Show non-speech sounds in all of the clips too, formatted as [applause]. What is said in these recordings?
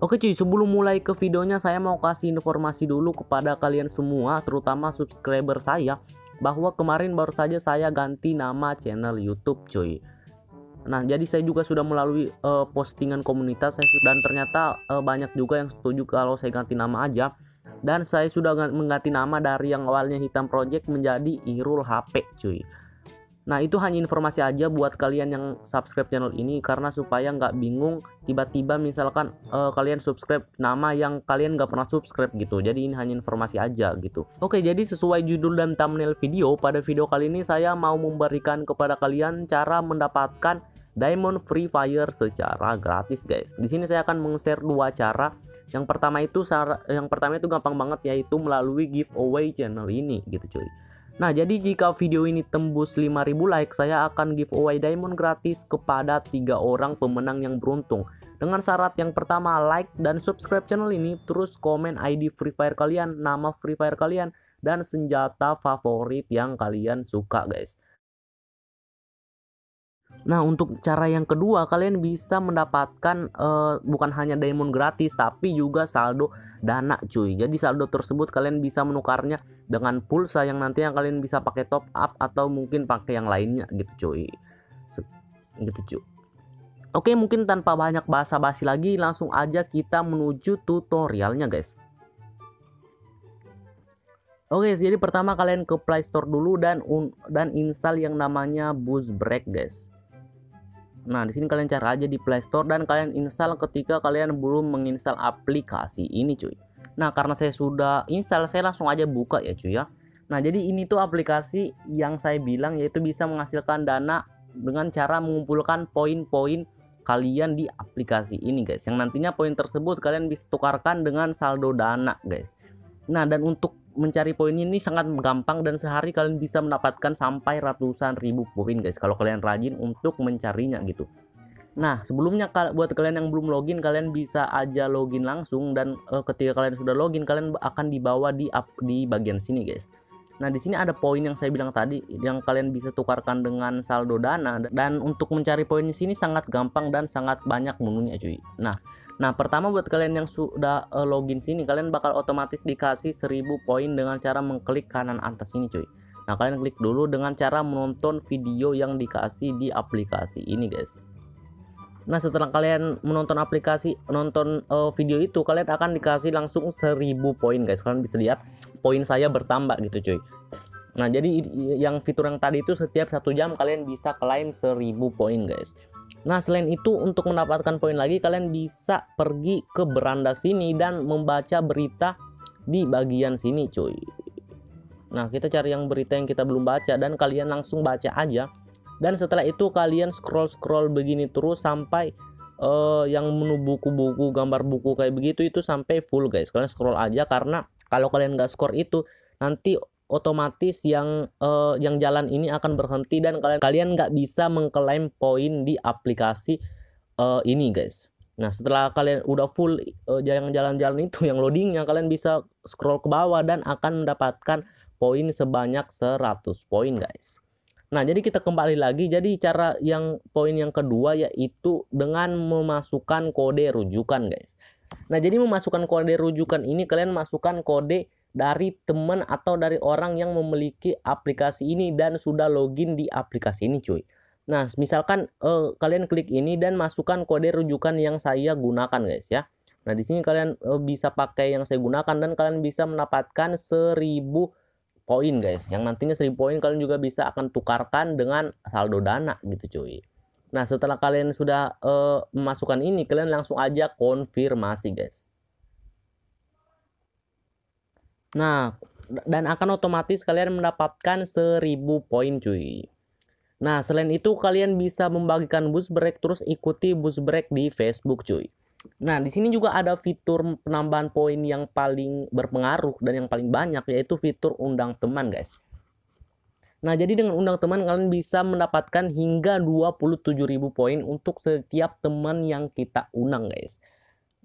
Oke cuy, sebelum mulai ke videonya saya mau kasih informasi dulu kepada kalian semua, terutama subscriber saya, bahwa kemarin baru saja saya ganti nama channel YouTube cuy. Nah, jadi saya juga sudah melalui uh, postingan komunitas saya dan ternyata uh, banyak juga yang setuju kalau saya ganti nama aja. Dan saya sudah mengganti nama dari yang awalnya Hitam Project menjadi Irul HP cuy. Nah itu hanya informasi aja buat kalian yang subscribe channel ini karena supaya nggak bingung tiba-tiba misalkan uh, kalian subscribe nama yang kalian nggak pernah subscribe gitu. Jadi ini hanya informasi aja gitu. Oke jadi sesuai judul dan thumbnail video pada video kali ini saya mau memberikan kepada kalian cara mendapatkan Diamond Free Fire secara gratis guys. Di sini saya akan meng-share dua cara. Yang pertama itu yang pertama itu gampang banget yaitu melalui giveaway channel ini gitu cuy. Nah, jadi jika video ini tembus 5000 like, saya akan giveaway diamond gratis kepada tiga orang pemenang yang beruntung. Dengan syarat yang pertama, like dan subscribe channel ini, terus komen ID Free Fire kalian, nama Free Fire kalian, dan senjata favorit yang kalian suka, guys. Nah, untuk cara yang kedua, kalian bisa mendapatkan uh, bukan hanya diamond gratis, tapi juga saldo dana, cuy. Jadi, saldo tersebut kalian bisa menukarnya dengan pulsa yang nanti yang kalian bisa pakai top up atau mungkin pakai yang lainnya, gitu, cuy. Gitu, cuy. Oke, mungkin tanpa banyak basa-basi lagi, langsung aja kita menuju tutorialnya, guys. Oke, jadi pertama kalian ke Play Store dulu dan dan install yang namanya Boost Break, guys. Nah, di sini kalian cari aja di Play Store dan kalian install ketika kalian belum menginstal aplikasi ini, cuy. Nah, karena saya sudah install, saya langsung aja buka ya, cuy ya. Nah, jadi ini tuh aplikasi yang saya bilang yaitu bisa menghasilkan dana dengan cara mengumpulkan poin-poin kalian di aplikasi ini, guys. Yang nantinya poin tersebut kalian bisa tukarkan dengan saldo dana, guys. Nah, dan untuk mencari poin ini sangat gampang dan sehari kalian bisa mendapatkan sampai ratusan ribu poin guys kalau kalian rajin untuk mencarinya gitu Nah, sebelumnya buat kalian yang belum login, kalian bisa aja login langsung dan eh, ketika kalian sudah login, kalian akan dibawa di up di bagian sini, guys. Nah, di sini ada poin yang saya bilang tadi yang kalian bisa tukarkan dengan saldo Dana dan untuk mencari poin di sini sangat gampang dan sangat banyak menunya, cuy. Nah, Nah, pertama buat kalian yang sudah uh, login sini, kalian bakal otomatis dikasih 1000 poin dengan cara mengklik kanan atas ini, cuy. Nah, kalian klik dulu dengan cara menonton video yang dikasih di aplikasi ini, guys. Nah, setelah kalian menonton aplikasi, nonton uh, video itu, kalian akan dikasih langsung 1000 poin, guys. Kalian bisa lihat poin saya bertambah gitu, cuy. Nah, jadi yang fitur yang tadi itu setiap satu jam kalian bisa klaim 1000 poin, guys. Nah, selain itu untuk mendapatkan poin lagi kalian bisa pergi ke beranda sini dan membaca berita di bagian sini, cuy. Nah, kita cari yang berita yang kita belum baca dan kalian langsung baca aja. Dan setelah itu kalian scroll-scroll begini terus sampai uh, yang menu buku-buku, gambar buku kayak begitu itu sampai full, guys. Kalian scroll aja karena kalau kalian gak scroll itu nanti otomatis yang uh, yang jalan ini akan berhenti dan kalian kalian nggak bisa mengklaim poin di aplikasi uh, ini guys. Nah setelah kalian udah full uh, yang jalan-jalan itu [laughs] yang loadingnya kalian bisa scroll ke bawah dan akan mendapatkan poin sebanyak 100 poin guys. Nah, jadi kita kembali lagi. Jadi cara yang poin yang kedua yaitu dengan memasukkan kode rujukan, guys. Nah, jadi memasukkan kode rujukan ini kalian masukkan kode dari teman atau dari orang yang memiliki aplikasi ini dan sudah login di aplikasi ini cuy. Nah, misalkan eh, kalian klik ini dan masukkan kode rujukan yang saya gunakan guys ya. Nah, di sini kalian eh, bisa pakai yang saya gunakan dan kalian bisa mendapatkan 1000 poin guys. Yang nantinya 1000 poin kalian juga bisa akan tukarkan dengan saldo dana gitu cuy. Nah, setelah kalian sudah eh, memasukkan ini, kalian langsung aja konfirmasi guys. Nah, dan akan otomatis kalian mendapatkan 1000 poin cuy. Nah, selain itu kalian bisa membagikan bus break terus ikuti bus break di Facebook cuy. Nah, di sini juga ada fitur penambahan poin yang paling berpengaruh dan yang paling banyak yaitu fitur undang teman, guys. Nah, jadi dengan undang teman kalian bisa mendapatkan hingga 27.000 poin untuk setiap teman yang kita undang, guys.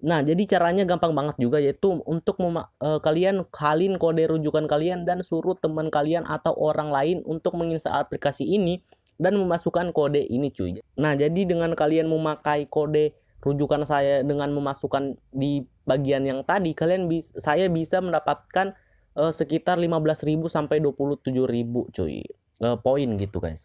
Nah, jadi caranya gampang banget juga yaitu untuk mema- uh, kalian kalin kode rujukan kalian dan suruh teman kalian atau orang lain untuk menginstal aplikasi ini dan memasukkan kode ini cuy. Nah, jadi dengan kalian memakai kode rujukan saya dengan memasukkan di bagian yang tadi, kalian bisa saya bisa mendapatkan uh, sekitar 15.000 sampai 27.000 cuy. Uh, poin gitu, guys.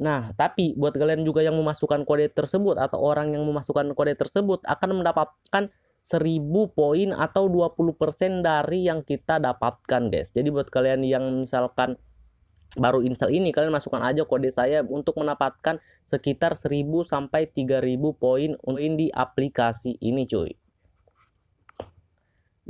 Nah, tapi buat kalian juga yang memasukkan kode tersebut atau orang yang memasukkan kode tersebut akan mendapatkan 1000 poin atau 20% dari yang kita dapatkan, guys. Jadi buat kalian yang misalkan baru install ini kalian masukkan aja kode saya untuk mendapatkan sekitar 1000 sampai 3000 poin di aplikasi ini cuy.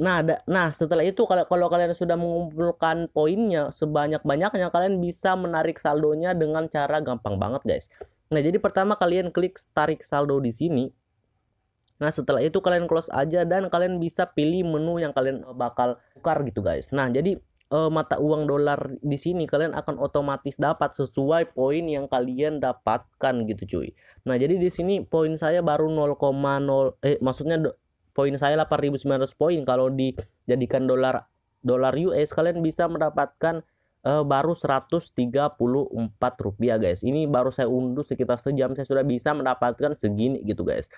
Nah, da, nah setelah itu kalau kalau kalian sudah mengumpulkan poinnya sebanyak-banyaknya kalian bisa menarik saldonya dengan cara gampang banget, guys. Nah, jadi pertama kalian klik tarik saldo di sini. Nah, setelah itu kalian close aja dan kalian bisa pilih menu yang kalian eh, bakal tukar gitu, guys. Nah, jadi eh, mata uang dolar di sini kalian akan otomatis dapat sesuai poin yang kalian dapatkan gitu, cuy. Nah, jadi di sini poin saya baru 0,0 eh maksudnya poin saya 8.900 poin kalau dijadikan dolar dolar US kalian bisa mendapatkan uh, baru 134 rupiah guys ini baru saya unduh sekitar sejam saya sudah bisa mendapatkan segini gitu guys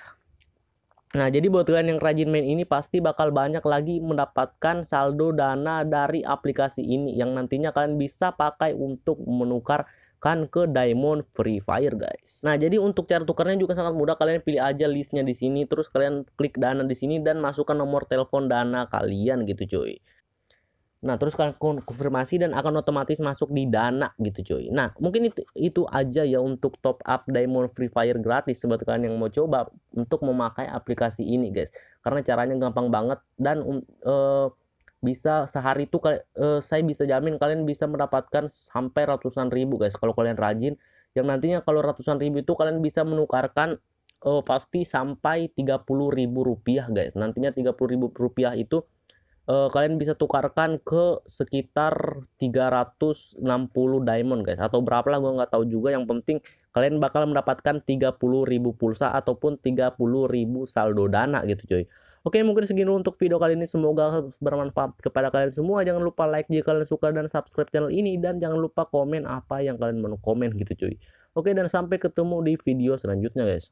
Nah, jadi buat kalian yang rajin main ini pasti bakal banyak lagi mendapatkan saldo dana dari aplikasi ini yang nantinya kalian bisa pakai untuk menukar masukkan ke diamond free fire guys. Nah, jadi untuk cara tukarnya juga sangat mudah. Kalian pilih aja listnya di sini terus kalian klik dana di sini dan masukkan nomor telepon dana kalian gitu cuy. Nah, terus kalian konfirmasi dan akan otomatis masuk di Dana gitu, cuy. Nah, mungkin itu, itu aja ya untuk top up Diamond Free Fire gratis buat kalian yang mau coba untuk memakai aplikasi ini, guys. Karena caranya gampang banget dan uh, bisa sehari itu eh, saya bisa jamin kalian bisa mendapatkan sampai ratusan ribu guys kalau kalian rajin yang nantinya kalau ratusan ribu itu kalian bisa menukarkan uh, pasti sampai 30 ribu rupiah guys nantinya 30 ribu rupiah itu uh, kalian bisa tukarkan ke sekitar 360 diamond guys atau berapa lah gue nggak tahu juga yang penting kalian bakal mendapatkan 30 ribu pulsa ataupun 30 ribu saldo dana gitu coy Oke, mungkin segini untuk video kali ini. Semoga bermanfaat kepada kalian semua. Jangan lupa like jika kalian suka dan subscribe channel ini. Dan jangan lupa komen apa yang kalian mau komen gitu cuy. Oke, dan sampai ketemu di video selanjutnya guys.